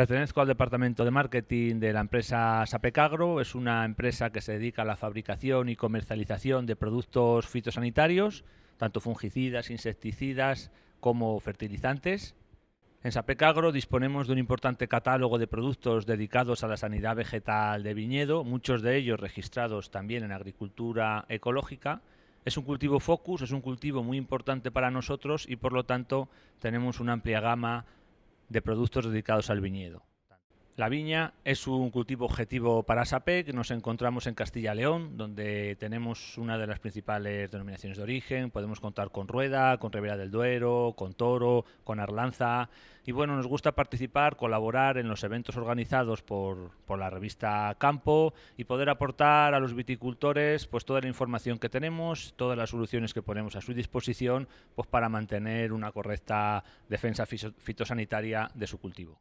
Pertenezco al departamento de marketing de la empresa Sapecagro. Es una empresa que se dedica a la fabricación y comercialización de productos fitosanitarios, tanto fungicidas, insecticidas como fertilizantes. En Sapecagro disponemos de un importante catálogo de productos dedicados a la sanidad vegetal de viñedo, muchos de ellos registrados también en agricultura ecológica. Es un cultivo focus, es un cultivo muy importante para nosotros y por lo tanto tenemos una amplia gama de productos dedicados al viñedo. La viña es un cultivo objetivo para Sapec. Nos encontramos en Castilla León, donde tenemos una de las principales denominaciones de origen. Podemos contar con Rueda, con Ribera del Duero, con Toro, con Arlanza. Y bueno, nos gusta participar, colaborar en los eventos organizados por, por la revista Campo y poder aportar a los viticultores pues toda la información que tenemos, todas las soluciones que ponemos a su disposición pues para mantener una correcta defensa fitosanitaria de su cultivo.